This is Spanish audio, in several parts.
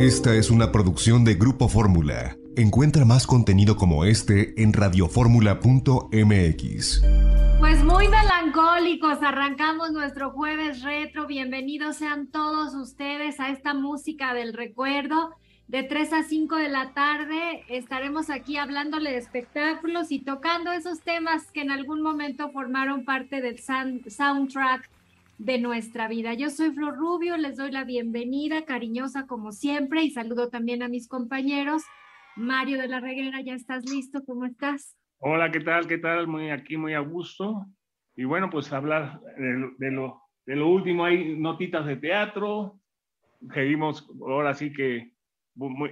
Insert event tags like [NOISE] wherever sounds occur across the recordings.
Esta es una producción de Grupo Fórmula. Encuentra más contenido como este en radioformula.mx. Pues muy melancólicos, arrancamos nuestro jueves retro. Bienvenidos sean todos ustedes a esta música del recuerdo. De 3 a 5 de la tarde estaremos aquí hablándole de espectáculos y tocando esos temas que en algún momento formaron parte del soundtrack de nuestra vida. Yo soy Flor Rubio, les doy la bienvenida cariñosa como siempre y saludo también a mis compañeros. Mario de la Reguera, ¿ya estás listo? ¿Cómo estás? Hola, ¿qué tal? ¿Qué tal? Muy aquí, muy a gusto. Y bueno, pues hablar de, lo, último, hay notitas de teatro, seguimos ahora sí que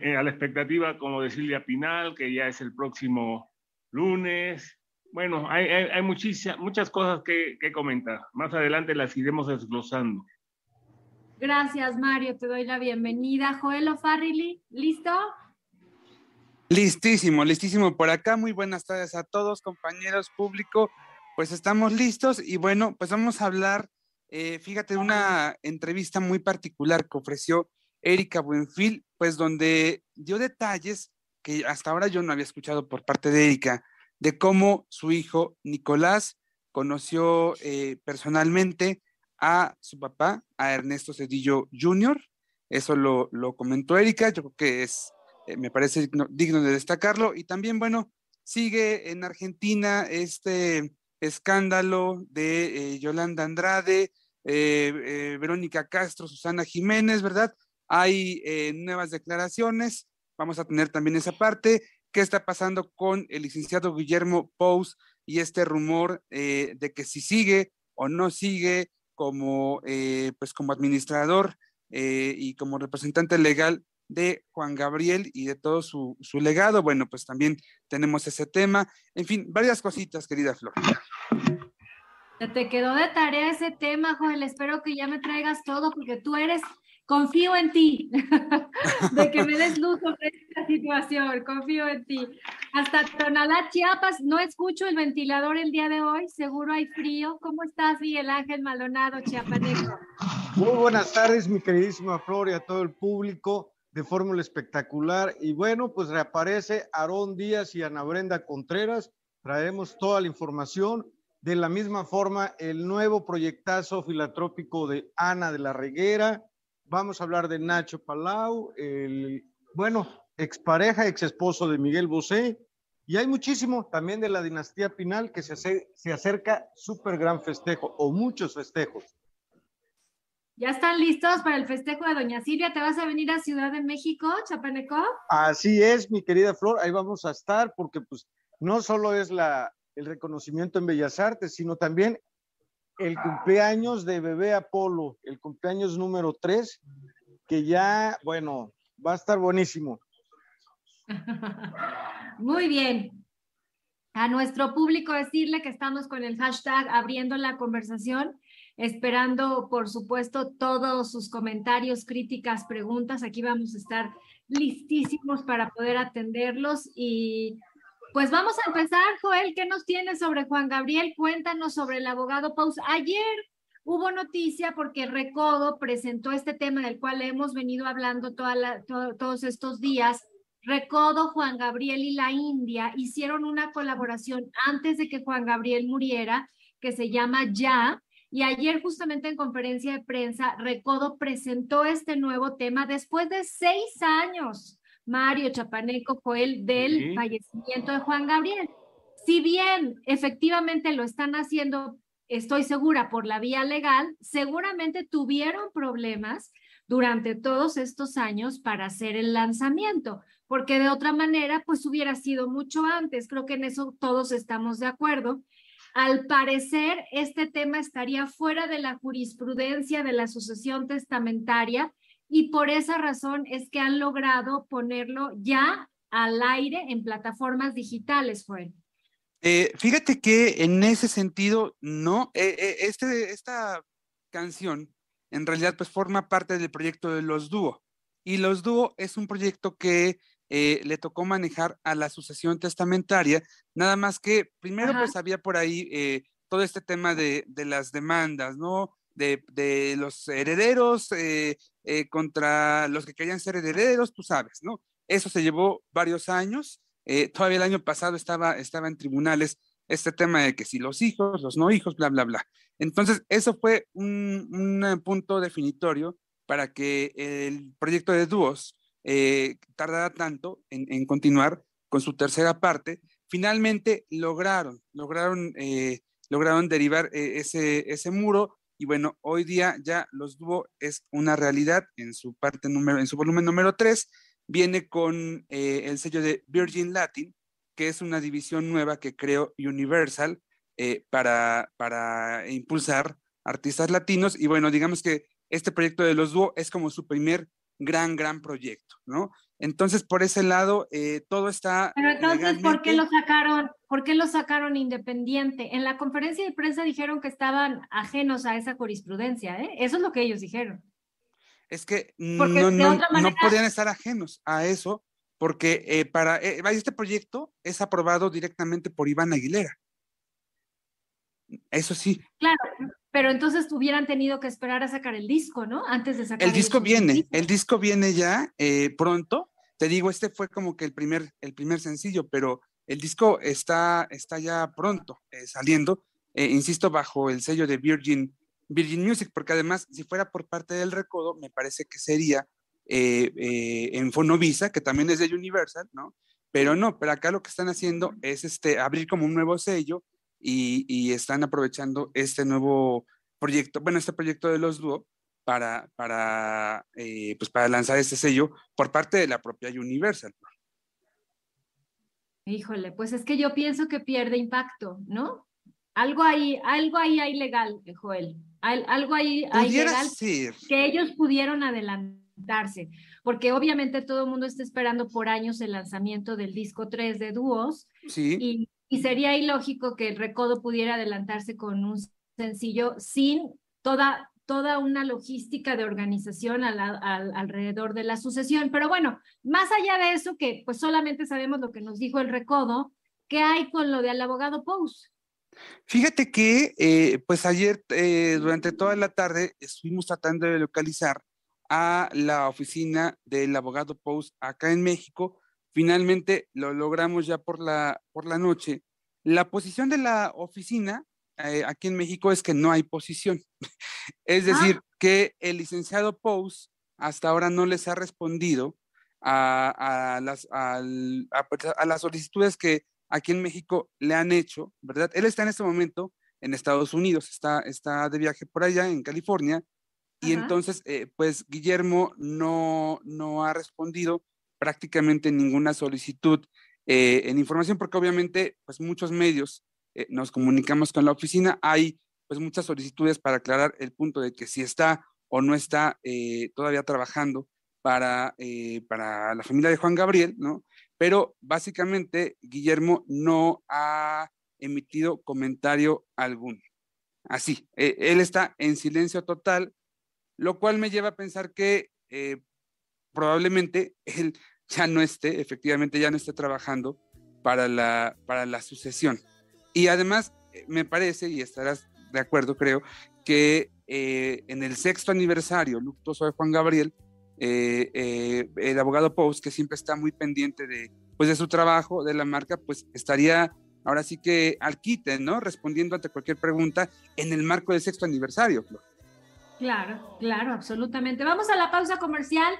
eh, a la expectativa como de Silvia Pinal, que ya es el próximo lunes, bueno, hay, muchísimas, muchas cosas que, comentar. Más adelante las iremos desglosando. Gracias, Mario. Te doy la bienvenida. Joel O'Farrilly, ¿listo? Listísimo, listísimo por acá. Muy buenas tardes a todos, compañeros, público. Pues estamos listos y bueno, pues vamos a hablar, eh, fíjate, una entrevista muy particular que ofreció Erika Buenfil, pues donde dio detalles que hasta ahora yo no había escuchado por parte de Erika de cómo su hijo Nicolás conoció eh, personalmente a su papá, a Ernesto Cedillo Jr. Eso lo, comentó Erika, yo creo que es, eh, me parece digno, de destacarlo. Y también, bueno, sigue en Argentina este escándalo de eh, Yolanda Andrade, Verónica Castro, Susana Jiménez, ¿verdad? Hay nuevas declaraciones, vamos a tener también esa parte qué está pasando con el licenciado Guillermo Pous y este rumor eh, de que si sigue o no sigue como, eh, pues como administrador eh, y como representante legal de Juan Gabriel y de todo su, su, legado. Bueno, pues también tenemos ese tema. En fin, varias cositas, querida Flor. Te quedó de tarea ese tema, Joel. Espero que ya me traigas todo porque tú eres confío en ti, [LAUGHS] de que me des luz sobre esta situación, confío en ti. Hasta Tonalá, Chiapas, no escucho el ventilador el día de hoy, seguro hay frío. ¿Cómo estás, Miguel Ángel Maldonado, chiapaneco? Muy buenas tardes, mi queridísima Flor y a todo el público de Fórmula Espectacular. Y bueno, pues reaparece Aarón Díaz y Ana Brenda Contreras, traemos toda la información. De la misma forma, el nuevo proyectazo filantrópico de Ana de la Reguera, Vamos a hablar de Nacho Palau, el, bueno, expareja, exesposo de Miguel Bosé, y hay muchísimo también de la dinastía Pinal que se, se acerca súper gran festejo o muchos festejos. ¿Ya están listos para el festejo de Doña Silvia? ¿Te vas a venir a Ciudad de México, Chapaneco? Así es, mi querida Flor, ahí vamos a estar porque pues no solo es la, el reconocimiento en Bellas Artes, sino también el cumpleaños de bebé Apolo, el cumpleaños número 3, que ya, bueno, va a estar buenísimo. [LAUGHS] Muy bien. A nuestro público decirle que estamos con el hashtag abriendo la conversación, esperando, por supuesto, todos sus comentarios, críticas, preguntas. Aquí vamos a estar listísimos para poder atenderlos y pues vamos a empezar, Joel. ¿Qué nos tienes sobre Juan Gabriel? Cuéntanos sobre el abogado Paus. Ayer hubo noticia porque Recodo presentó este tema del cual hemos venido hablando toda todos estos días. Recodo, Juan Gabriel y la India hicieron una colaboración antes de que Juan Gabriel muriera, que se llama Ya. Y ayer justamente en conferencia de prensa, Recodo presentó este nuevo tema después de seis años Mario Chapaneco Joel del fallecimiento de Juan Gabriel. Si bien efectivamente lo están haciendo, estoy segura, por la vía legal, seguramente tuvieron problemas durante todos estos años para hacer el lanzamiento, porque de otra manera, pues hubiera sido mucho antes. Creo que en eso todos estamos de acuerdo. Al parecer, este tema estaría fuera de la jurisprudencia de la sucesión testamentaria y por esa razón es que han logrado ponerlo ya al aire en plataformas digitales, Fue. Eh, fíjate que en ese sentido, no, eh, eh, este, esta canción en realidad pues forma parte del proyecto de Los Dúo. Y Los Dúo es un proyecto que le tocó manejar a la sucesión testamentaria, nada más que primero pues había por ahí todo este tema de, de las demandas, ¿no? de, los herederos eh, eh, contra los que querían ser herederos, tú sabes, ¿no? Eso se llevó varios años. Eh, todavía el año pasado estaba, estaba en tribunales este tema de que si los hijos, los no hijos, bla, bla, bla. Entonces, eso fue un, punto definitorio para que el proyecto de dúos tardara tanto en, continuar con su tercera parte. Finalmente lograron, lograron, lograron derivar ese, ese muro y bueno, hoy día ya los dúo es una realidad en su parte número, en su volumen número 3, viene con eh, el sello de Virgin Latin, que es una división nueva que creó Universal eh, para, para impulsar artistas latinos. Y bueno, digamos que este proyecto de los dúo es como su primer gran, gran proyecto, ¿no? Entonces, por ese lado, eh, todo está. Pero entonces, ¿por qué lo sacaron? ¿Por qué lo sacaron independiente? En la conferencia de prensa dijeron que estaban ajenos a esa jurisprudencia, ¿eh? Eso es lo que ellos dijeron. Es que no, podían estar ajenos a eso, porque eh, para eh, este proyecto es aprobado directamente por Iván Aguilera. Eso sí. Claro, pero entonces hubieran tenido que esperar a sacar el disco, ¿no? Antes de sacar el disco. El disco viene, el disco viene ya eh, pronto. Te digo, este fue como que el primer, el primer sencillo, pero el disco está, está ya pronto eh, saliendo, eh, insisto, bajo el sello de Virgin, Virgin Music, porque además, si fuera por parte del Recodo, me parece que sería eh, en Fonovisa, que también es de Universal, ¿no? Pero no, pero acá lo que están haciendo es este, abrir como un nuevo sello y, están aprovechando este nuevo proyecto, bueno, este proyecto de los dúos, para, para, eh, pues para lanzar este sello por parte de la propia Universal. Híjole, pues es que yo pienso que pierde impacto, ¿no? Algo ahí, algo ahí hay legal, Joel. algo ahí hay legal que ellos pudieron adelantarse, porque obviamente todo el mundo está esperando por años el lanzamiento del disco 3 de dúos. y sería ilógico que el recodo pudiera adelantarse con un sencillo sin toda toda una logística de organización alrededor de la sucesión. Pero bueno, más allá de eso, que pues solamente sabemos lo que nos dijo el recodo, ¿qué hay con lo del abogado Pous? Fíjate que eh, pues ayer eh, durante toda la tarde estuvimos tratando de localizar a la oficina del abogado Pous acá en México. Finalmente lo logramos ya por la, por la noche. La posición de la oficina eh, aquí en México es que no hay posición. [LAUGHS] es ah. decir, que el licenciado Pous hasta ahora no les ha respondido a, las, pues, a, las, solicitudes que aquí en México le han hecho, ¿verdad? Él está en este momento en Estados Unidos, está, está de viaje por allá, en California, y entonces, eh, pues Guillermo no, ha respondido prácticamente ninguna solicitud eh, en información, porque obviamente, pues muchos medios eh, nos comunicamos con la oficina. Hay pues muchas solicitudes para aclarar el punto de que si está o no está eh, todavía trabajando eh, para, la familia de Juan Gabriel, ¿no? Pero básicamente Guillermo no ha emitido comentario alguno. Así, e, él está en silencio total, lo cual me lleva a pensar que probablemente él ya no esté, efectivamente ya no esté trabajando para la, para la sucesión. Y además, eh, me parece, y estarás de acuerdo, creo, que eh, en el sexto aniversario luctuoso de Juan Gabriel, eh, el abogado Post, que siempre está muy pendiente de, pues, de su trabajo, de la marca, pues estaría ahora sí que al quite, ¿no? Respondiendo ante cualquier pregunta en el marco del sexto aniversario, Flor. Claro, claro, absolutamente. Vamos a la pausa comercial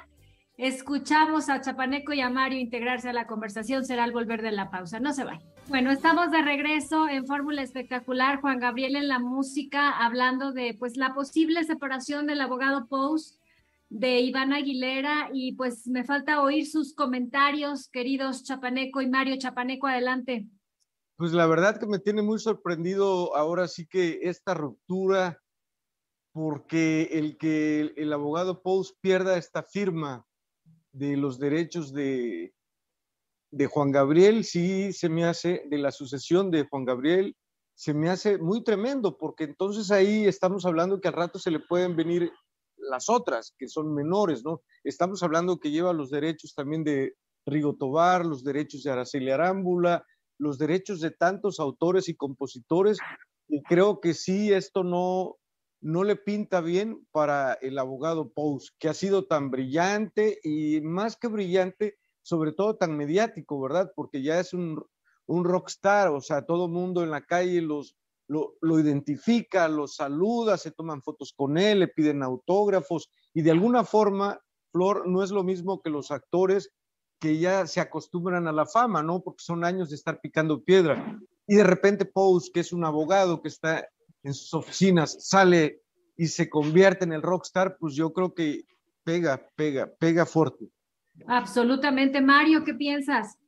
Escuchamos a Chapaneco y a Mario integrarse a la conversación. Será al volver de la pausa. No se va. Bueno, estamos de regreso en Fórmula Espectacular. Juan Gabriel en la música, hablando de pues la posible separación del abogado Post de Iván Aguilera. Y pues me falta oír sus comentarios, queridos Chapaneco y Mario Chapaneco, adelante. Pues la verdad que me tiene muy sorprendido ahora sí que esta ruptura, porque el que el, el abogado Post pierda esta firma de los derechos de, de Juan Gabriel, sí se me hace, de la sucesión de Juan Gabriel, se me hace muy tremendo, porque entonces ahí estamos hablando que al rato se le pueden venir las otras, que son menores, ¿no? Estamos hablando que lleva los derechos también de Rigo Tobar, los derechos de Araceli Arámbula, los derechos de tantos autores y compositores, y creo que sí, esto no, no le pinta bien para el abogado Pous, que ha sido tan brillante y más que brillante, sobre todo tan mediático, ¿verdad? Porque ya es un, un rockstar, o sea, todo mundo en la calle los, lo, lo, identifica, lo saluda, se toman fotos con él, le piden autógrafos y de alguna forma, Flor, no es lo mismo que los actores que ya se acostumbran a la fama, ¿no? Porque son años de estar picando piedra. Y de repente Pous, que es un abogado que está en sus oficinas, sale y se convierte en el rockstar, pues yo creo que pega, pega, pega fuerte. Absolutamente. Mario, ¿qué piensas?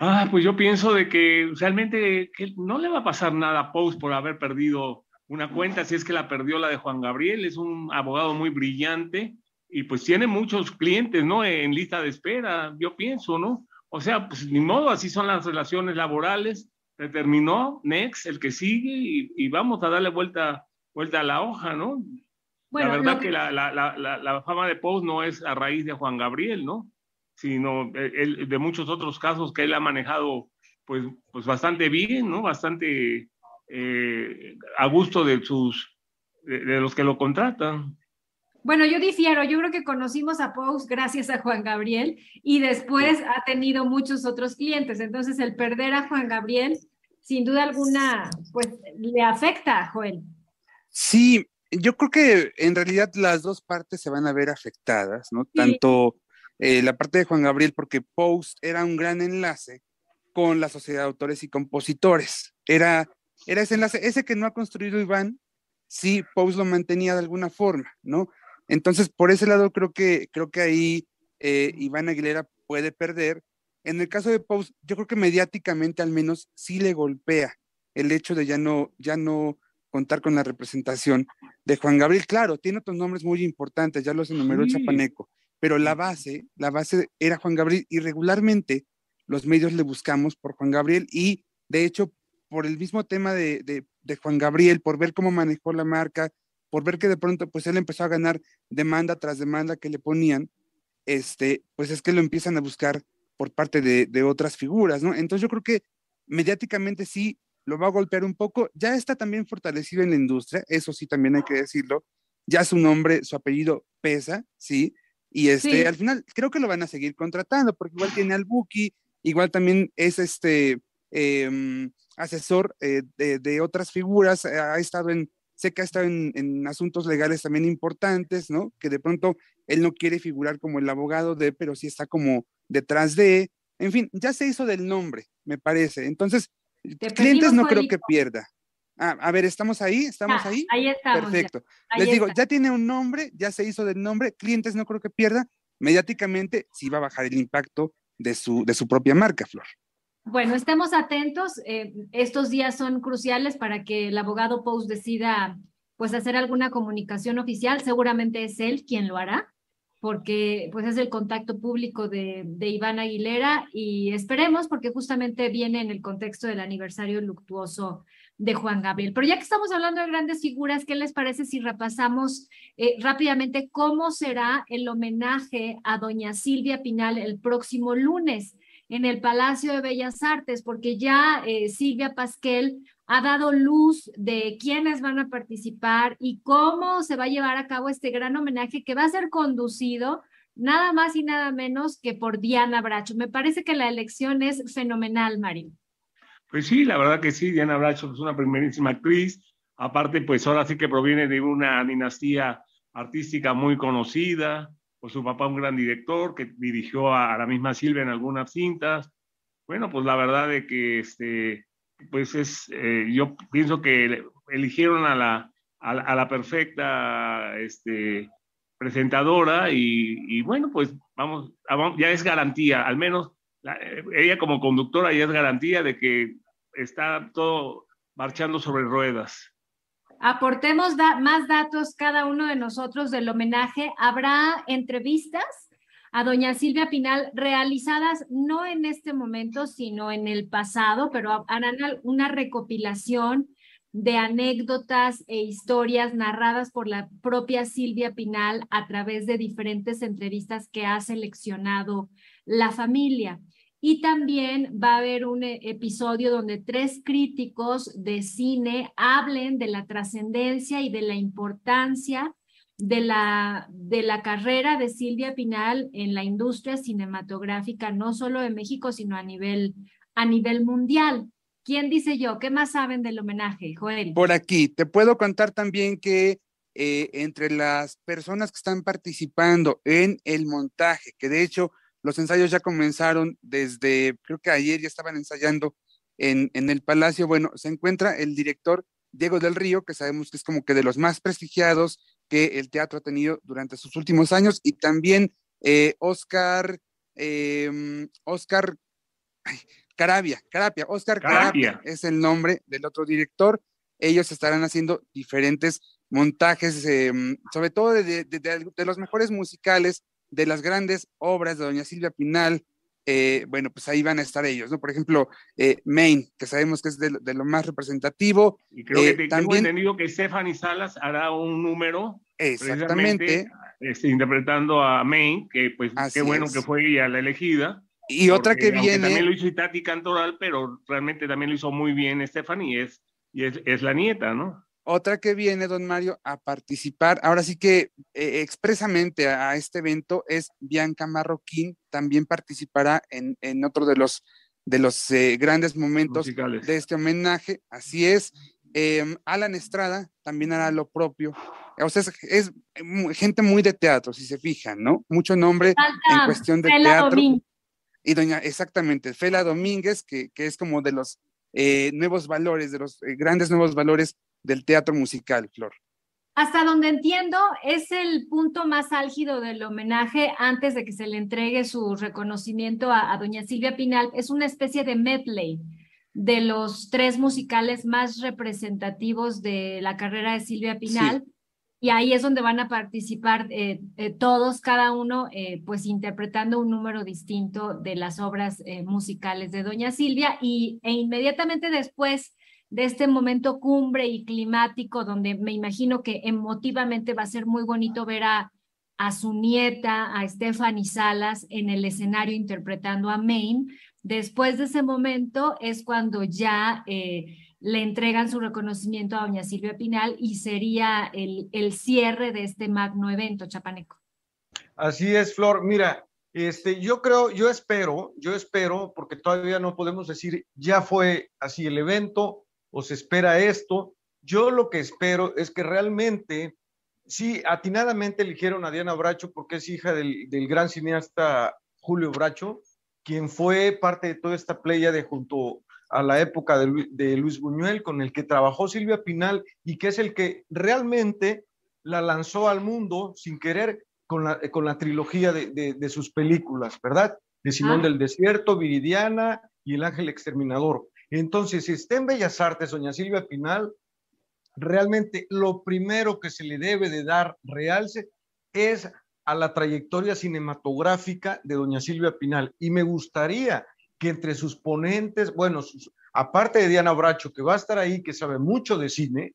Ah, pues yo pienso de que realmente no le va a pasar nada a Post por haber perdido una cuenta, si es que la perdió la de Juan Gabriel, es un abogado muy brillante y pues tiene muchos clientes, ¿no? En lista de espera, yo pienso, ¿no? O sea, pues ni modo, así son las relaciones laborales terminó, next, el que sigue y, vamos a darle vuelta, vuelta a la hoja, ¿no? la verdad que, la, fama de Post no es a raíz de Juan Gabriel, ¿no? Sino eh, de muchos otros casos que él ha manejado pues, pues bastante bien, ¿no? Bastante eh, a gusto de de los que lo contratan. Bueno, yo difiero, yo creo que conocimos a Post gracias a Juan Gabriel y después ha tenido muchos otros clientes. Entonces, el perder a Juan Gabriel, sin duda alguna, pues le afecta a Joel. Sí, yo creo que en realidad las dos partes se van a ver afectadas, ¿no? Tanto eh, la parte de Juan Gabriel, porque Post era un gran enlace con la sociedad de autores y compositores. Era, era ese enlace, ese que no ha construido Iván, sí, Post lo mantenía de alguna forma, ¿no? Entonces, por ese lado, creo que, creo que ahí eh, Iván Aguilera puede perder. En el caso de Post, yo creo que mediáticamente al menos sí le golpea el hecho de ya no, ya no contar con la representación de Juan Gabriel. Claro, tiene otros nombres muy importantes, ya los enumeró Chapaneco, pero la base, la base era Juan Gabriel y regularmente los medios le buscamos por Juan Gabriel y de hecho por el mismo tema de Juan Gabriel, por ver cómo manejó la marca, por ver que de pronto pues él empezó a ganar demanda tras demanda que le ponían, este, pues es que lo empiezan a buscar por parte de, otras figuras, ¿no? Entonces yo creo que mediáticamente sí lo va a golpear un poco, ya está también fortalecido en la industria, eso sí también hay que decirlo, ya su nombre, su apellido pesa, sí, y este, al final creo que lo van a seguir contratando, porque igual tiene al Buki, igual también es este em, asesor eh, de, otras figuras, ha estado en sé que ha estado en, asuntos legales también importantes, ¿no? Que de pronto él no quiere figurar como el abogado de, pero sí está como detrás de, en fin, ya se hizo del nombre, me parece. Entonces, clientes no creo que pierda. Ah, a ver, ¿estamos ahí? ¿Estamos ahí? Ahí estamos. Perfecto. Les digo, ya tiene un nombre, ya se hizo del nombre, clientes no creo que pierda. Mediáticamente sí va a bajar el impacto de su, de su propia marca, Flor. Bueno, estemos atentos. Eh, estos días son cruciales para que el abogado Post decida pues hacer alguna comunicación oficial. Seguramente es él quien lo hará, porque pues es el contacto público de, Iván Aguilera y esperemos porque justamente viene en el contexto del aniversario luctuoso de Juan Gabriel. Pero ya que estamos hablando de grandes figuras, ¿qué les parece si repasamos eh, rápidamente cómo será el homenaje a doña Silvia Pinal el próximo lunes? en el Palacio de Bellas Artes, porque ya eh, Silvia Pasquel ha dado luz de quiénes van a participar y cómo se va a llevar a cabo este gran homenaje que va a ser conducido nada más y nada menos que por Diana Bracho. Me parece que la elección es fenomenal, Marín. Pues sí, la verdad que sí, Diana Bracho es una primerísima actriz. Aparte, pues ahora sí que proviene de una dinastía artística muy conocida, por pues, su papá un gran director que dirigió a, la misma Silvia en algunas cintas. Bueno, pues la verdad de que este, pues es, eh, yo pienso que eligieron a la, a, la perfecta este, presentadora y, bueno, pues ah, vamos, ya es garantía, al menos eh, ella como conductora ya es garantía de que está todo marchando sobre ruedas aportemos más datos cada uno de nosotros del homenaje. Habrá entrevistas a doña Silvia Pinal realizadas no en este momento, sino en el pasado, pero harán una recopilación de anécdotas e historias narradas por la propia Silvia Pinal a través de diferentes entrevistas que ha seleccionado la familia. Y también va a haber un eh, episodio donde tres críticos de cine hablen de la trascendencia y de la importancia de la, de la carrera de Silvia Pinal en la industria cinematográfica, no solo de México, sino a nivel, a nivel mundial. ¿Quién dice yo? ¿Qué más saben del homenaje, Joel? Por aquí, te puedo contar también que eh, entre las personas que están participando en el montaje, que de hecho los ensayos ya comenzaron desde, creo que ayer ya estaban ensayando en, el Palacio. Bueno, se encuentra el director Diego del Río, que sabemos que es como que de los más prestigiados que el teatro ha tenido durante sus últimos años, y también Oscar, eh, Oscar em, Carabia, Carapia, Oscar es el nombre del otro director. Ellos estarán haciendo diferentes montajes, em, sobre todo de, los mejores musicales de las grandes obras de doña Silvia Pinal, eh, bueno, pues ahí van a estar ellos, ¿no? Por ejemplo, eh, Main, que sabemos que es de, lo más representativo. Y creo que eh, también... tengo entendido que Stephanie Salas hará un número. Exactamente. Este, interpretando a Main, que pues qué bueno que fue ella la elegida. Y otra que viene. También lo hizo Itati Cantoral, pero realmente también lo hizo muy bien Stephanie, es, y es, es la nieta, ¿no? Otra que viene, don Mario, a participar, ahora sí que eh, expresamente a, este evento es Bianca Marroquín, también participará en, en otro de los, de los eh, grandes momentos de este homenaje, así es. Em, Alan Estrada también hará lo propio. O sea, es, gente muy de teatro, si se fijan, ¿no? Mucho nombre en cuestión de teatro. Y doña, exactamente, Fela Domínguez, que, que es como de los eh, nuevos valores, de los grandes nuevos valores del teatro musical, Flor. Hasta donde entiendo, es el punto más álgido del homenaje antes de que se le entregue su reconocimiento a, doña Silvia Pinal. Es una especie de medley de los tres musicales más representativos de la carrera de Silvia Pinal. Y ahí es donde van a participar eh, eh, todos, cada uno, eh, pues interpretando un número distinto de las obras musicales de Doña Silvia. Y, e inmediatamente después de este momento cumbre y climático, donde me imagino que emotivamente va a ser muy bonito ver a, a su nieta, a Stephanie Salas, en el escenario interpretando a Maine. Después de ese momento es cuando ya eh, le entregan su reconocimiento a doña Silvia Pinal y sería el, el cierre de este magno evento chapaneco. Así es, Flor. Mira, este, yo creo, yo espero, yo espero, porque todavía no podemos decir ya fue así el evento, espera esto. Yo lo que espero es que realmente, sí, atinadamente eligieron a Diana Bracho porque es hija del, gran cineasta Julio Bracho, quien fue parte de toda esta playa de junto a la época de, Luis Buñuel, con el que trabajó Silvia Pinal y que es el que realmente la lanzó al mundo sin querer con la, trilogía de, sus películas, ¿verdad? De Simón ah. del Desierto, Viridiana y El Ángel Exterminador. Entonces, si está en Bellas Artes, doña Silvia Pinal, realmente lo primero que se le debe de dar realce es a la trayectoria cinematográfica de doña Silvia Pinal. Y me gustaría que entre sus ponentes, bueno, aparte de Diana Bracho, que va a estar ahí, que sabe mucho de cine,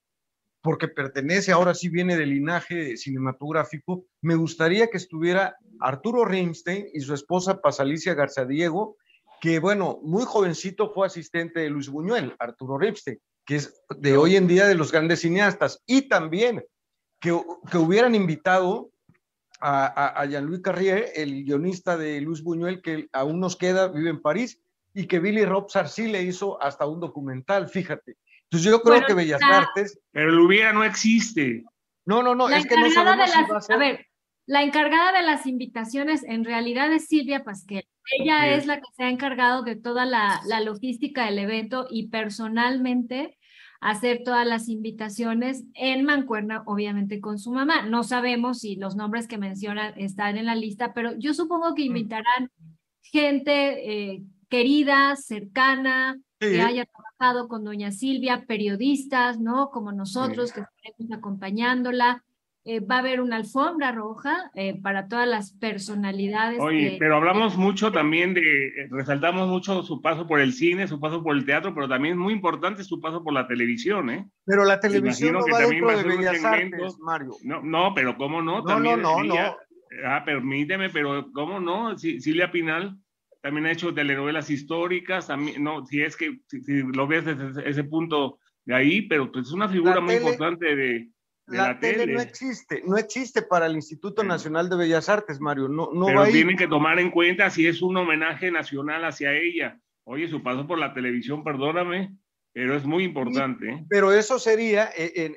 porque pertenece, ahora sí viene del linaje cinematográfico, me gustaría que estuviera Arturo Rimstein y su esposa Pasalicia García Diego, que bueno, muy jovencito fue asistente de Luis Buñuel, Arturo Ripstein, que es de hoy en día de los grandes cineastas, y también que, hubieran invitado a, Jean-Louis Carrier, el guionista de Luis Buñuel, que aún nos queda, vive en París, y que Billy Robsar sí le hizo hasta un documental, fíjate. Entonces yo creo que Bellas Artes... Pero el no existe. No, no, no, es que no sabemos a ver, la encargada de las invitaciones en realidad es Silvia Pasquel. Ella es la que se ha encargado de toda la, logística del evento y personalmente hacer todas las invitaciones en Mancuerna, obviamente con su mamá. No sabemos si los nombres que mencionan están en la lista, pero yo supongo que mm. invitarán gente eh, querida, cercana, que haya trabajado con doña Silvia, periodistas, ¿no? Como nosotros que estaremos acompañándola. Eh, va a haber una alfombra roja eh, para todas las personalidades. Oye, pero hablamos mucho también de, resaltamos mucho su paso por el cine, su paso por el teatro, pero también es muy importante su paso por la televisión, ¿eh? Pero la televisión no que va dentro de Bellas Artes, Mario. No, no, pero cómo no, no No, no, no. Ah, permíteme, pero cómo no, Silvia Pinal también ha hecho telenovelas históricas, también, no, si es que si, lo ves desde ese punto de ahí, pero pues es una figura muy importante de la, tele, no existe, no existe para el Instituto Nacional de Bellas Artes, Mario. No, no Pero tienen que tomar en cuenta si es un homenaje nacional hacia ella. Oye, su paso por la televisión, perdóname, pero es muy importante. ¿eh? pero eso sería e,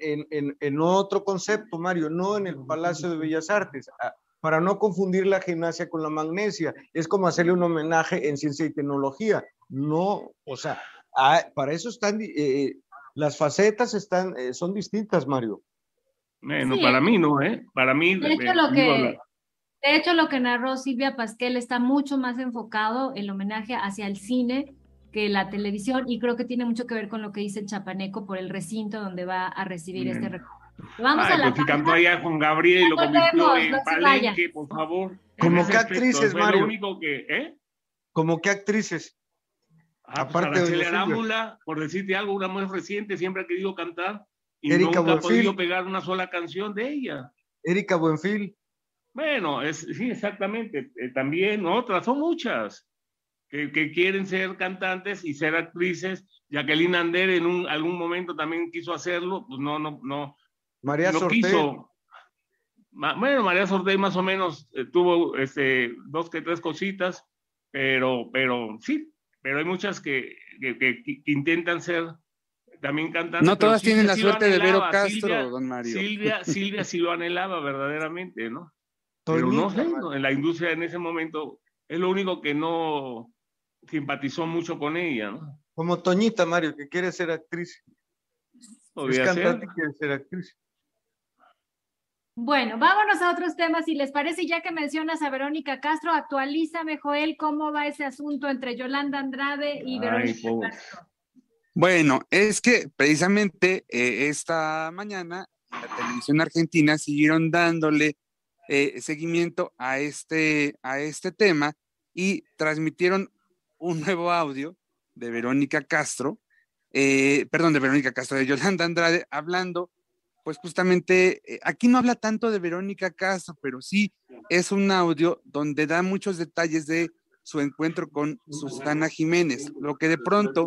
en, otro concepto, Mario, no en el Palacio de Bellas Artes. Ah, para no confundir la gimnasia con la magnesia, es como hacerle un homenaje en ciencia y tecnología. No, o sea, ah, para eso están, eh, eh, las facetas están, son distintas, Mario. Bueno, para mí no, ¿eh? Para mí. De hecho, lo que, hecho, lo que narró Silvia Pasquel está mucho más enfocado el homenaje hacia el cine que la televisión y creo que tiene mucho que ver con lo que dice el chapaneco por el recinto donde va a recibir este recuerdo. Vamos a la pues si cantó Gabriel y lo en no por favor. Como que actrices, ¿eh? Mario. que, Como qué actrices. Ah, pues, Aparte de la por decirte algo, una más reciente, siempre ha querido cantar y podido pegar una sola canción de ella. Erika Buenfil. Bueno, es, sí, exactamente. Eh, también otras, son muchas, que, quieren ser cantantes y ser actrices. Jacqueline Ander en un, algún momento también quiso hacerlo, pues no, no, no. María no Quiso. bueno, María Sorte más o menos eh, tuvo este, dos que tres cositas, pero, pero sí, pero hay muchas que, que intentan ser también cantando No todas tienen la suerte de Vero Castro, don Mario. [LAUGHS] Silvia, sí lo anhelaba verdaderamente, ¿no? Pero no en la industria en ese momento es lo único que no simpatizó mucho con ella, ¿no? Como Toñita, Mario, que quiere ser actriz. Es cantante y quiere ser actriz. Bueno, vámonos a otros temas, si les parece, ya que mencionas a Verónica Castro, actualízame, Joel, cómo va ese asunto entre Yolanda Andrade y Verónica Castro. Bueno, es que precisamente eh, esta mañana la televisión argentina siguieron dándole eh, seguimiento a este, a este tema y transmitieron un nuevo audio de Verónica Castro, eh, perdón, de Verónica Castro, de Yolanda Andrade, hablando, pues justamente, aquí no habla tanto de Verónica Castro, pero sí es un audio donde da muchos detalles de su encuentro con Susana Jiménez, lo que de pronto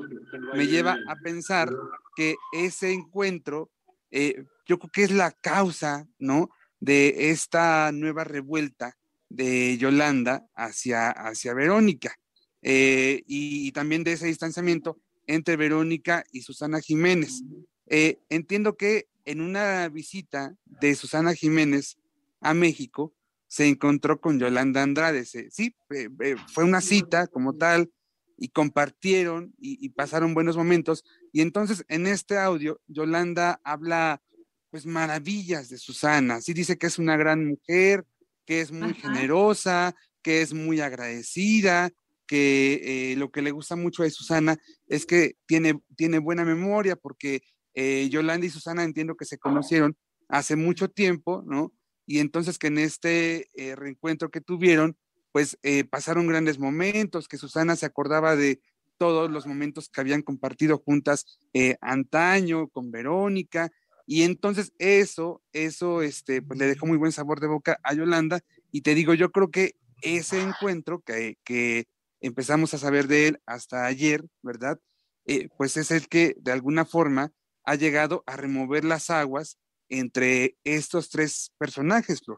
me lleva a pensar que ese encuentro, eh, yo creo que es la causa, ¿no? De esta nueva revuelta de Yolanda hacia, hacia Verónica eh, y, también de ese distanciamiento entre Verónica y Susana Jiménez. Eh, entiendo que en una visita de Susana Jiménez a México, se encontró con Yolanda Andrade. sí, eh, eh, fue una cita como tal y compartieron y, pasaron buenos momentos. Y entonces en este audio Yolanda habla pues maravillas de Susana. Sí dice que es una gran mujer, que es muy generosa, que es muy agradecida, que eh, lo que le gusta mucho de Susana es que tiene, tiene buena memoria porque Yolanda y Susana entiendo que se conocieron hace mucho tiempo, ¿no? y entonces que en este eh, reencuentro que tuvieron, pues eh, pasaron grandes momentos, que Susana se acordaba de todos los momentos que habían compartido juntas eh, antaño con Verónica, y entonces eso, eso, este, pues, le dejó muy buen sabor de boca a Yolanda, y te digo, yo creo que ese encuentro que, que empezamos a saber de él hasta ayer, ¿verdad? pues es el que de alguna forma ha llegado a remover las aguas entre estos tres personajes, Flor.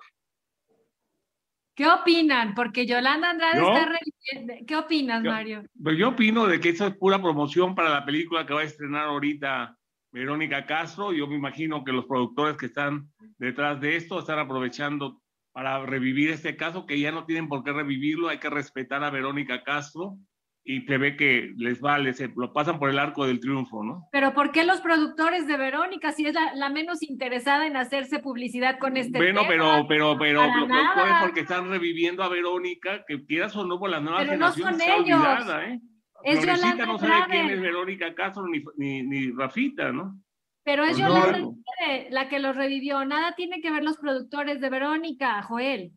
¿Qué opinan? Porque Yolanda Andrade está reviviendo. ¿Qué opinas, Mario? Mario? Pues yo opino de que esa es pura promoción para la película que va a estrenar ahorita Verónica Castro. Yo me imagino que los productores que están detrás de esto están aprovechando para revivir este caso, que ya no tienen por qué revivirlo. Hay que respetar a Verónica Castro y se ve que les vale, se lo pasan por el arco del triunfo, ¿no? Pero ¿por qué los productores de Verónica si es la, menos interesada en hacerse publicidad con este bueno, tema? Bueno, pero, pero, pero, porque están reviviendo a Verónica, que quieras o no por pues, las nuevas pero no son ellos. ¿eh? Es Yolanda no sabe quién es Verónica Castro ni, Rafita, ¿no? Pero es pues Yolanda la que los revivió. Nada tiene que ver los productores de Verónica, Joel.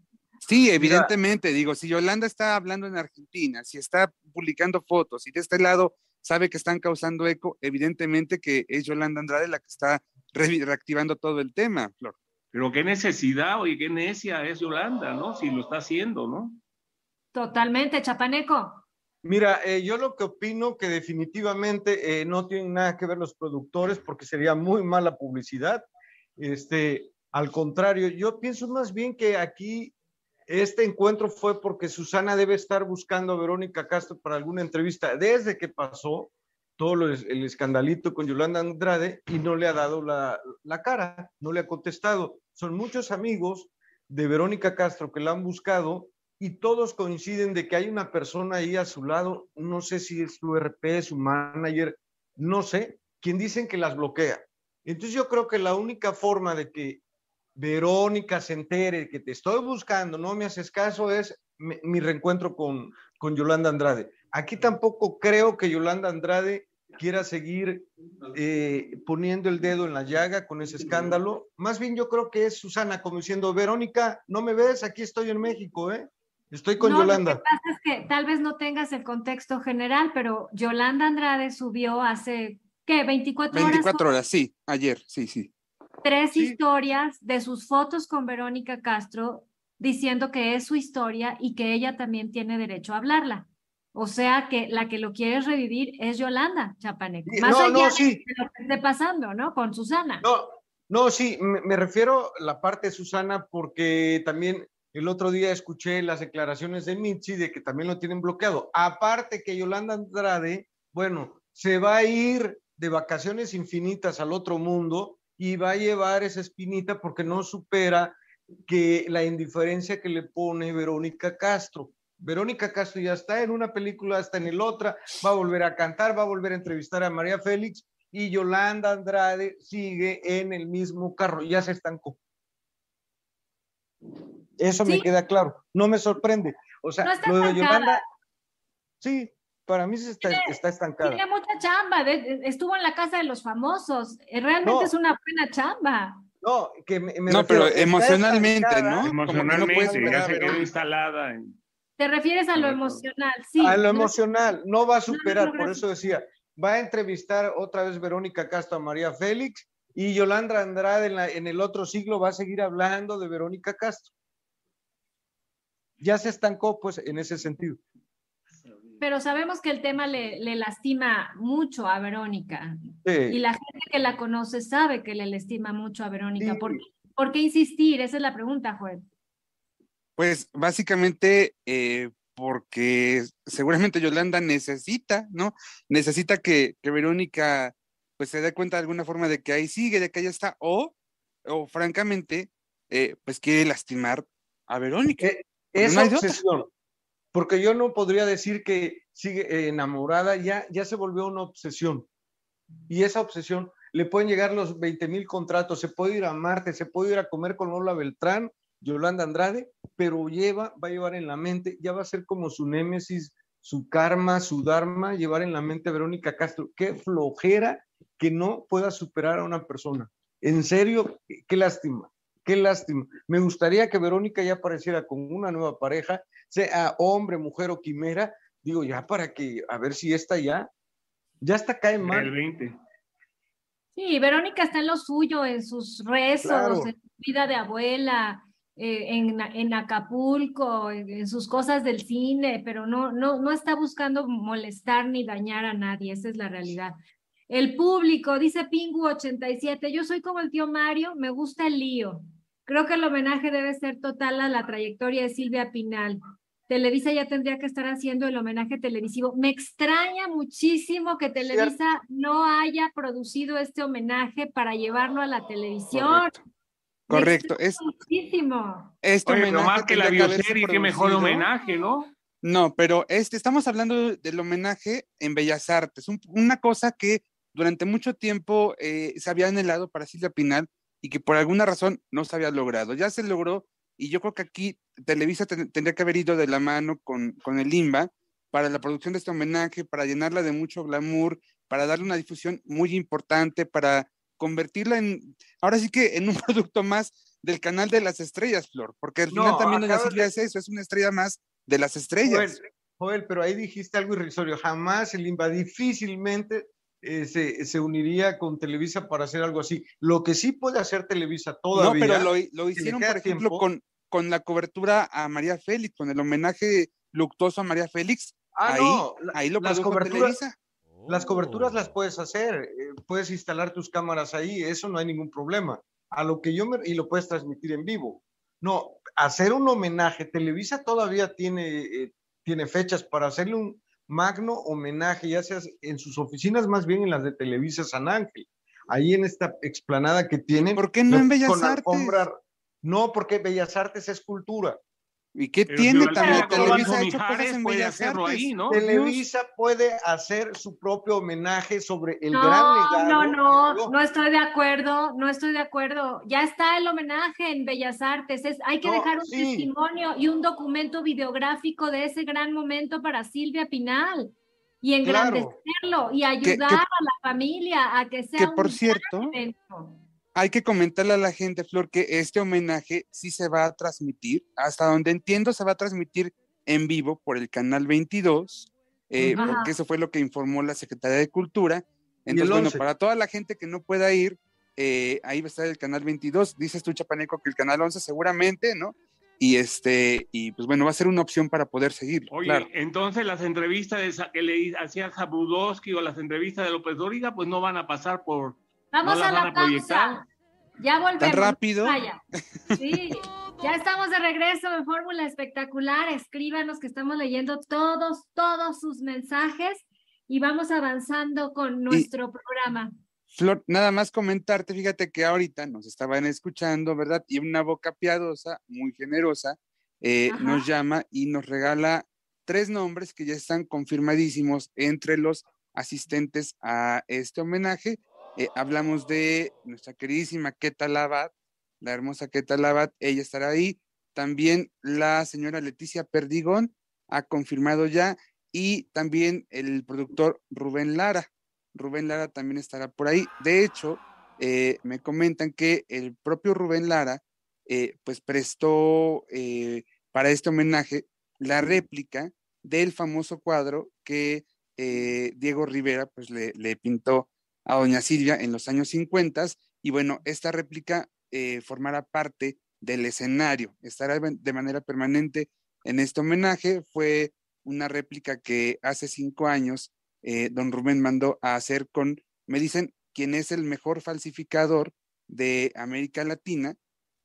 Sí, evidentemente, digo, si Yolanda está hablando en Argentina, si está publicando fotos y de este lado sabe que están causando eco, evidentemente que es Yolanda Andrade la que está reactivando todo el tema, Flor. Pero qué necesidad, oye, qué necia es Yolanda, ¿no? Si lo está haciendo, ¿no? Totalmente, Chapaneco. Mira, eh, yo lo que opino que definitivamente eh, no tienen nada que ver los productores porque sería muy mala publicidad. Este, al contrario, yo pienso más bien que aquí este encuentro fue porque Susana debe estar buscando a Verónica Castro para alguna entrevista desde que pasó todo el escandalito con Yolanda Andrade y no le ha dado la, la cara, no le ha contestado. Son muchos amigos de Verónica Castro que la han buscado y todos coinciden de que hay una persona ahí a su lado, no sé si es su RP, su manager, no sé, quien dicen que las bloquea. Entonces yo creo que la única forma de que Verónica se entere que te estoy buscando, no me haces caso, es mi, reencuentro con, con Yolanda Andrade. Aquí tampoco creo que Yolanda Andrade quiera seguir eh, poniendo el dedo en la llaga con ese escándalo. Más bien yo creo que es Susana como diciendo, Verónica, no me ves, aquí estoy en México, ¿eh? Estoy con Yolanda. Lo que pasa es que tal vez no tengas el contexto general, pero Yolanda Andrade subió hace, ¿qué? 24 horas. 24 horas, sí, ayer, sí, sí tres historias de sus fotos con Verónica Castro diciendo que es su historia y que ella también tiene derecho a hablarla. O sea que la que lo quiere revivir es Yolanda Chapaneco. Más no, allá sí. de pasando, ¿no? Con Susana. No, no, sí, me, refiero a la parte de Susana porque también el otro día escuché las declaraciones de Mitzi de que también lo tienen bloqueado. Aparte que Yolanda Andrade, bueno, se va a ir de vacaciones infinitas al otro mundo y va a llevar esa espinita porque no supera que la indiferencia que le pone Verónica Castro. Verónica Castro ya está en una película, está en el otra, va a volver a cantar, va a volver a entrevistar a María Félix y Yolanda Andrade sigue en el mismo carro, ya se estancó. Eso me queda claro, no me sorprende. O sea, lo de Yolanda, sí, para mí se está, estancada. Tiene mucha chamba, estuvo en la casa de los famosos, eh, realmente es una buena chamba. No, que me, no pero emocionalmente, ¿no? Emocionalmente, Como no ya se quedó instalada. Te refieres a lo emocional, sí. A lo emocional, no va a superar, por eso decía, va a entrevistar otra vez Verónica Castro a María Félix y Yolanda Andrade en, en el otro siglo va a seguir hablando de Verónica Castro. Ya se estancó, pues, en ese sentido pero sabemos que el tema le, lastima mucho a Verónica. Y la gente que la conoce sabe que le lastima mucho a Verónica. ¿Por, ¿Por, qué insistir? Esa es la pregunta, Juan. Pues básicamente eh, porque seguramente Yolanda necesita, ¿no? Necesita que, Verónica pues se dé cuenta de alguna forma de que ahí sigue, de que ahí está, o, o francamente, eh, pues quiere lastimar a Verónica. es eh, que porque yo no podría decir que sigue enamorada, ya, ya se volvió una obsesión. Y esa obsesión le pueden llegar los 20 mil contratos, se puede ir a Marte, se puede ir a comer con Lola Beltrán, Yolanda Andrade, pero lleva, va a llevar en la mente, ya va a ser como su némesis, su karma, su dharma, llevar en la mente a Verónica Castro. Qué flojera que no pueda superar a una persona. En serio, qué lástima, qué lástima. Me gustaría que Verónica ya apareciera con una nueva pareja sea hombre, mujer o quimera, digo, ya para que, a ver si está ya, ya está cae mal. 20. Sí, Verónica está en lo suyo, en sus rezos, en su vida de abuela, eh, en, Acapulco, en, sus cosas del cine, pero no, no, no está buscando molestar ni dañar a nadie, esa es la realidad. El público, dice Pingu87, yo soy como el tío Mario, me gusta el lío. Creo que el homenaje debe ser total a la trayectoria de Silvia Pinal. Televisa ya tendría que estar haciendo el homenaje televisivo. Me extraña muchísimo que Televisa no haya producido este homenaje para llevarlo a la televisión. Correcto. Es, muchísimo. Este homenaje más que la ¿y qué mejor homenaje, ¿no? No, pero este, estamos hablando del homenaje en Bellas Artes, una cosa que durante mucho tiempo eh, se había anhelado para Silvia Pinal y que por alguna razón no se había logrado. Ya se logró y yo creo que aquí Televisa tendría que haber ido de la mano con, el IMBA para la producción de este homenaje, para llenarla de mucho glamour, para darle una difusión muy importante, para convertirla en, ahora sí que en un [LAUGHS] producto más del canal de las estrellas, Flor, porque al final también Doña Silvia es eso, es una estrella más de las estrellas. Joel, pero ahí dijiste algo irrisorio, jamás el IMBA difícilmente eh, se, uniría con Televisa para hacer algo así. Lo que sí puede hacer Televisa todavía. No, pero lo, hicieron, por ejemplo, con, con la cobertura a María Félix, con el homenaje luctuoso a María Félix. Ah, ahí, no, ahí lo las coberturas, Las coberturas las oh. puedes hacer, eh, puedes instalar tus cámaras ahí, eso no hay ningún problema. A lo que yo me, y lo puedes transmitir en vivo. No, hacer un homenaje, Televisa todavía tiene, eh, tiene fechas para hacerle un, magno homenaje, ya sea en sus oficinas, más bien en las de Televisa San Ángel, ahí en esta explanada que tienen. ¿Por qué no en Bellas Artes? No, porque Bellas Artes es cultura. ¿Y qué tiene también? Televisa hecho puede hacerlo ahí, ¿no? Televisa puede hacer su propio homenaje sobre el gran legado. No, no, no, no estoy de acuerdo, no estoy de acuerdo. Ya está el homenaje en Bellas Artes. Es, hay que dejar un testimonio y un documento videográfico de ese gran momento para Silvia Pinal y engrandecerlo y ayudar a la familia a que sea un por cierto, hay que comentarle a la gente, Flor, que este homenaje sí se va a transmitir, hasta donde entiendo se va a transmitir en vivo por el canal 22, eh, porque eso fue lo que informó la Secretaría de Cultura. Entonces, bueno, para toda la gente que no pueda ir, eh, ahí va a estar el canal 22, dices tú, Chapaneco, que el canal 11 seguramente, ¿no? Y este, y pues bueno, va a ser una opción para poder seguirlo. Oye, entonces las entrevistas que le hacía zabudowski o las entrevistas de López Dóriga, pues no van a pasar por Vamos a la pausa. Ya volvemos. rápido. Vaya. [LAUGHS] Sí. Ya estamos de regreso en Fórmula Espectacular. Escríbanos que estamos leyendo todos, todos sus mensajes y vamos avanzando con nuestro programa. Flor, nada más comentarte, fíjate que ahorita nos estaban escuchando, ¿verdad? Y una boca piadosa, muy generosa, eh, nos llama y nos regala tres nombres que ya están confirmadísimos entre los asistentes a este homenaje eh, hablamos de nuestra queridísima Keta Labat, la hermosa Keta Labat, ella estará ahí. También la señora Leticia Perdigón ha confirmado ya y también el productor Rubén Lara. Rubén Lara también estará por ahí. De hecho, eh, me comentan que el propio Rubén Lara eh, pues prestó para este homenaje la réplica del famoso cuadro que Diego Rivera pues le pintó a doña Silvia en los años 50 y bueno, esta réplica eh, formará parte del escenario, estará de manera permanente en este homenaje. Fue una réplica que hace cinco años eh, don Rubén mandó a hacer con, me dicen, quien es el mejor falsificador de América Latina.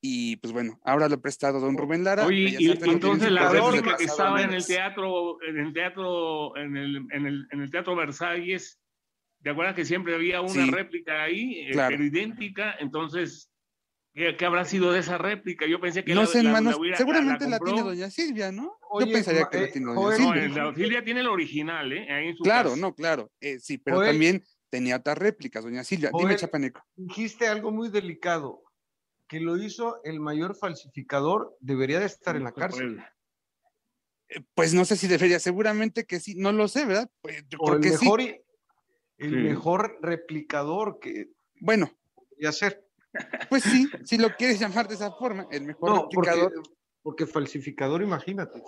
Y pues bueno, ahora lo ha prestado don Rubén Lara. Oye, y, entonces la réplica que estaba en el teatro, en el teatro, en el, en el teatro Versalles, de acuerdo que siempre había una réplica ahí, eh, claro. idéntica? Entonces, ¿qué, habrá sido de esa réplica? Yo pensé que no la, sé, la, seguramente la, tiene doña Silvia, ¿no? Yo pensaría que la eh, tiene doña Silvia. No, Silvia tiene el original, ¿eh? claro, no, claro. Eh, sí, pero también tenía otras réplicas, doña Silvia. Dime, Chapaneco. Dijiste algo muy delicado, que lo hizo el mayor falsificador, debería de estar en la pues, cárcel pues. pues no sé si debería, seguramente que sí, no lo sé, ¿verdad? Porque pues, sí el mejor replicador que bueno podría ser. Pues sí, si lo quieres llamar de esa forma, el mejor replicador. Porque, falsificador, imagínate.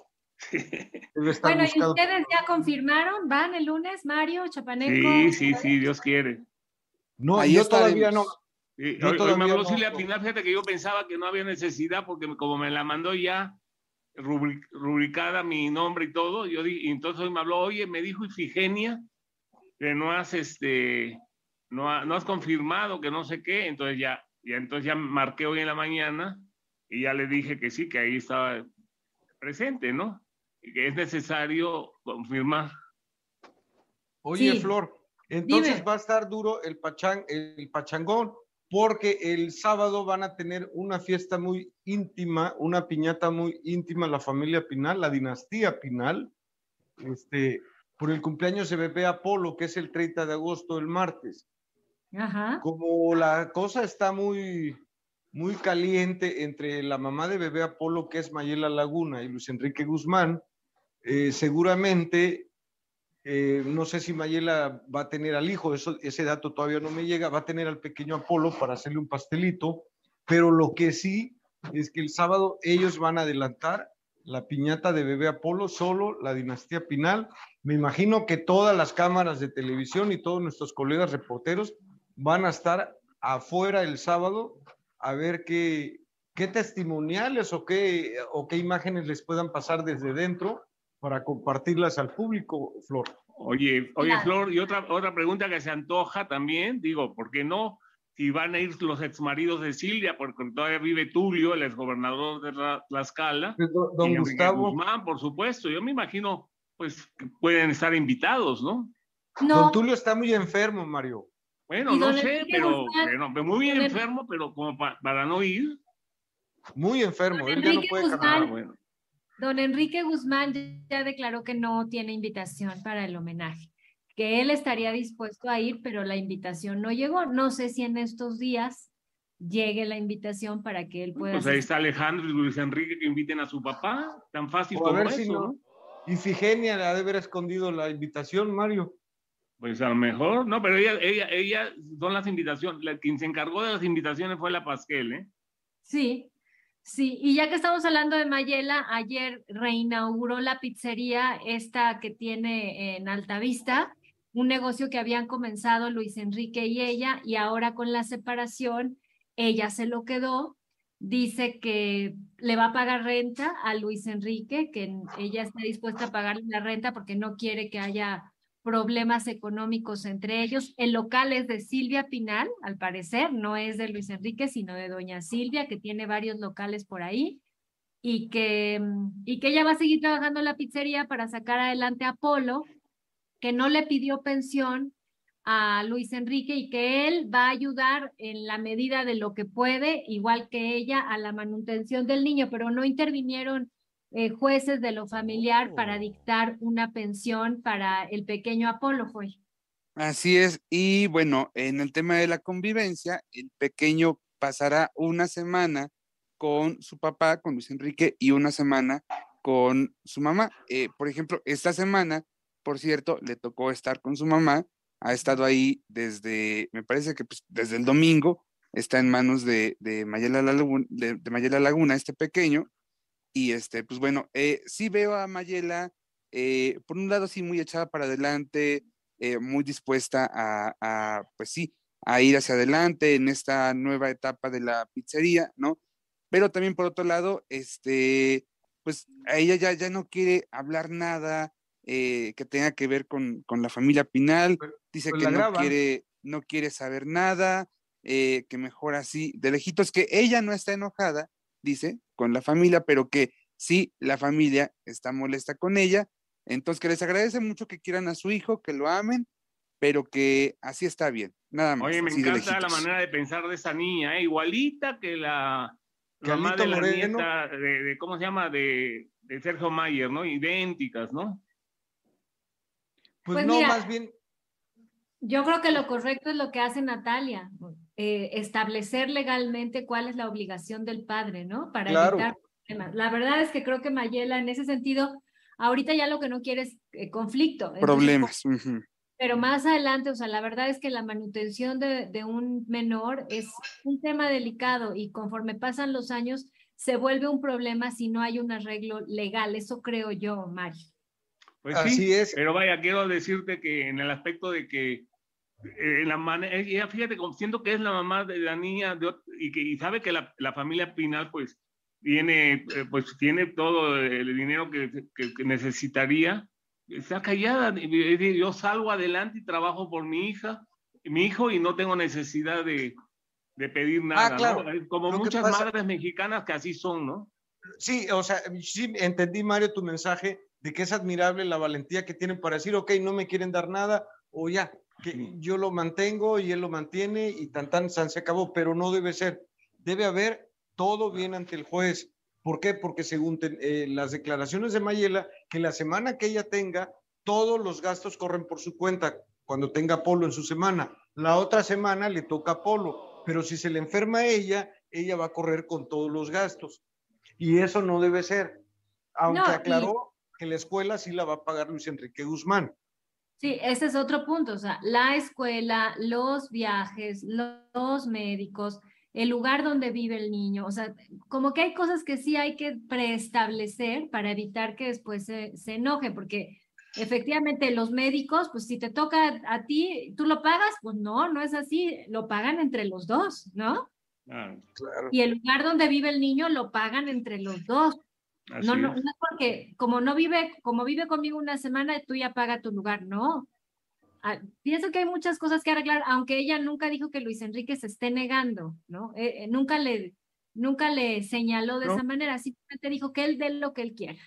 bueno, y ustedes ya confirmaron, van el lunes, Mario, Chapaneco. Sí, sí, sí, Dios quiere. No, yo todavía no. yo todavía me habló sí, le fíjate que yo pensaba que no había necesidad porque como me la mandó ya rubricada mi nombre y todo, yo y entonces hoy me habló, oye, me dijo Ifigenia que no has, este, no, has confirmado que no sé qué, entonces ya, ya, entonces ya marqué hoy en la mañana y ya le dije que sí, que ahí estaba presente, ¿no? Y que es necesario confirmar. Oye, Flor, entonces va a estar duro el, pachang, el pachangón, porque el sábado van a tener una fiesta muy íntima, una piñata muy íntima, la familia Pinal, la dinastía Pinal. Este, por el cumpleaños de bebé Apolo, que es el 30 de agosto, el martes. Como la cosa está muy, muy caliente entre la mamá de bebé Apolo, que es Mayela Laguna, y Luis Enrique Guzmán, eh, seguramente, eh, no sé si Mayela va a tener al hijo, ese dato todavía no me llega, va a tener al pequeño Apolo para hacerle un pastelito, pero lo que sí es que el sábado ellos van a adelantar la piñata de bebé Apolo, solo la dinastía Pinal. Me imagino que todas las cámaras de televisión y todos nuestros colegas reporteros van a estar afuera el sábado a ver qué, qué testimoniales o qué, o qué imágenes les puedan pasar desde dentro para compartirlas al público, Flor. Oye, oye Flor, y otra, otra pregunta que se antoja también, digo, ¿por qué no? y van a ir los exmaridos de Silvia, porque todavía vive Tulio, el exgobernador de Tlaxcala. Eh, don, don Gustavo. Guzmán, por supuesto. Yo me imagino, pues, que pueden estar invitados, ¿no? No. Don Tulio está muy enfermo, Mario. Bueno, no sé, pero, muy bien enfermo, pero como para no ir. Muy enfermo, él ¿eh? ya no puede ah, Don Enrique Guzmán ya declaró que no tiene invitación para el homenaje que él estaría dispuesto a ir, pero la invitación no llegó. No sé si en estos días llegue la invitación para que él pueda... Pues ahí está Alejandro y Luis Enrique que inviten a su papá, tan fácil pues como ver Si Genia la de haber escondido la invitación, Mario. Pues a lo mejor, no, pero ella, ella, ella son las invitaciones, la, quien se encargó de las invitaciones fue la Pasquel, ¿eh? Sí, sí, y ya que estamos hablando de Mayela, ayer reinauguró la pizzería esta que tiene en Altavista, un negocio que habían comenzado Luis Enrique y ella, y ahora con la separación, ella se lo quedó, dice que le va a pagar renta a Luis Enrique, que ella está dispuesta a pagarle la renta porque no quiere que haya problemas económicos entre ellos. El local es de Silvia Pinal, al parecer, no es de Luis Enrique, sino de doña Silvia, que tiene varios locales por ahí, y que, y que ella va a seguir trabajando en la pizzería para sacar adelante a Polo, que no le pidió pensión a Luis Enrique y que él va a ayudar en la medida de lo que puede, igual que ella, a la manutención del niño, pero no intervinieron eh, jueces de lo familiar oh. para dictar una pensión para el pequeño Apolo, fue Así es, y bueno, en el tema de la convivencia, el pequeño pasará una semana con su papá, con Luis Enrique, y una semana con su mamá. Eh, por ejemplo, esta semana por cierto, le tocó estar con su mamá, ha estado ahí desde, me parece que pues, desde el domingo, está en manos de, Mayela, Laguna, de, Laguna, este pequeño, y este, pues bueno, eh, sí veo a Mayela, eh, por un lado sí muy echada para adelante, eh, muy dispuesta a, pues sí, a ir hacia adelante en esta nueva etapa de la pizzería, ¿no? Pero también por otro lado, este, pues ella ya, ya no quiere hablar nada, eh, que tenga que ver con, la familia Pinal. Dice que no quiere, no quiere saber nada, eh, que mejor así, de lejitos, que ella no está enojada, dice, con la familia, pero que sí, la familia está molesta con ella. Entonces, que les agradece mucho que quieran a su hijo, que lo amen, pero que así está bien, nada más. Oye, me encanta la manera de pensar de esa niña, ¿eh? igualita que la mamá de de, ¿cómo se llama? De, de Sergio Mayer, ¿no? Idénticas, ¿no? Pues, pues, no, más bien. Yo creo que lo correcto es lo que hace Natalia, eh, establecer legalmente cuál es la obligación del padre, ¿no? Para evitar problemas. La verdad es que creo que Mayela, en ese sentido, ahorita ya lo que no quiere es eh, conflicto. Problemas. Pero más adelante, o sea, la verdad es que la manutención de, un menor es un tema delicado y conforme pasan los años, se vuelve un problema si no hay un arreglo legal. Eso creo yo, Mario. Pues Así es. Pero vaya, quiero decirte que en el aspecto de que eh, la ella, eh, fíjate, siento que es la mamá de la niña y que sabe que la, la, familia Pinal, pues tiene, eh, pues, tiene todo el dinero que, que, necesitaría. Está callada. y Yo salgo adelante y trabajo por mi hija, mi hijo, y no tengo necesidad de, de pedir ah, nada. Ah, claro. Como muchas madres mexicanas que así son, ¿no? Sí, o sea, sí, entendí, Mario, tu mensaje de que es admirable la valentía que tienen para decir, ok, no me quieren dar nada, o ya, que yo lo mantengo y él lo mantiene y tan tan se acabó, pero no debe ser. Debe haber todo bien ante el juez. ¿Por qué? Porque según eh, las declaraciones de Mayela, que la semana que ella tenga, todos los gastos corren por su cuenta cuando tenga Polo en su semana. La otra semana le toca Polo, pero si se le enferma a ella, ella va a correr con todos los gastos. Y eso no debe ser. Aunque aclaró la escuela sí la va a pagar Luis Enrique Guzmán. Sí, ese es otro punto, o sea, la escuela, los viajes, los médicos, el lugar donde vive el niño, o sea, como que hay cosas que sí hay que preestablecer para evitar que después se, enoje, porque efectivamente los médicos, pues si te toca a ti, tú lo pagas, pues no, no es así, lo pagan entre los dos, ¿no? Ah. Y el lugar donde vive el niño lo pagan entre los dos no, no, no es porque como no vive, como vive conmigo una semana, tú ya paga tu lugar, no. Ah, pienso que hay muchas cosas que arreglar, aunque ella nunca dijo que Luis Enrique se esté negando, ¿no? Eh, eh, nunca, le, nunca le señaló de esa manera, simplemente dijo que él dé lo que él quiera.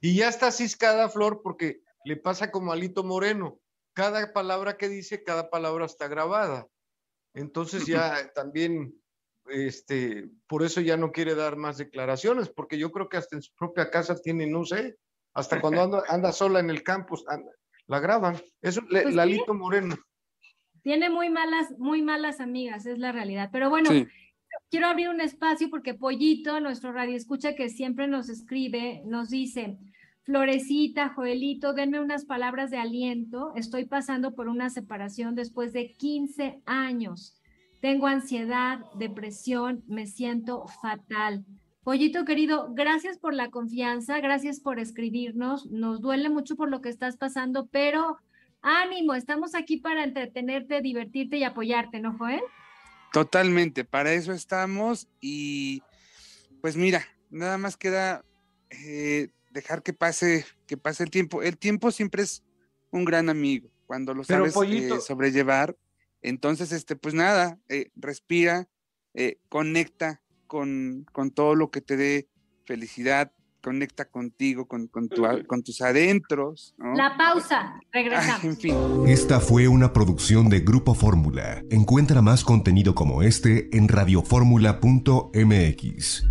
Y ya está cada Flor, porque le pasa como Alito Moreno. Cada palabra que dice, cada palabra está grabada. Entonces ya [LAUGHS] también este, por eso ya no quiere dar más declaraciones, porque yo creo que hasta en su propia casa tiene, no sé, hasta cuando anda, [LAUGHS] sola en el campus, la graban. es pues Lalito Moreno. Tiene muy malas, muy malas amigas, es la realidad. Pero bueno, quiero abrir un espacio porque Pollito, nuestro radio escucha que siempre nos escribe, nos dice, Florecita, Joelito, denme unas palabras de aliento. Estoy pasando por una separación después de 15 años. Tengo ansiedad, depresión, me siento fatal. Pollito querido, gracias por la confianza, gracias por escribirnos. Nos duele mucho por lo que estás pasando, pero ánimo, estamos aquí para entretenerte, divertirte y apoyarte, ¿no, Joel? Totalmente, para eso estamos y pues mira, nada más queda eh, dejar que pase, que pase el tiempo. El tiempo siempre es un gran amigo cuando lo sabes eh, sobrellevar. Entonces, este, pues nada, eh, respira, eh, conecta con, todo lo que te dé felicidad, conecta contigo, con, tus adentros. La pausa, regresamos. Ah, Esta fue una producción de Grupo Fórmula. Encuentra más contenido como este en radioformula.mx.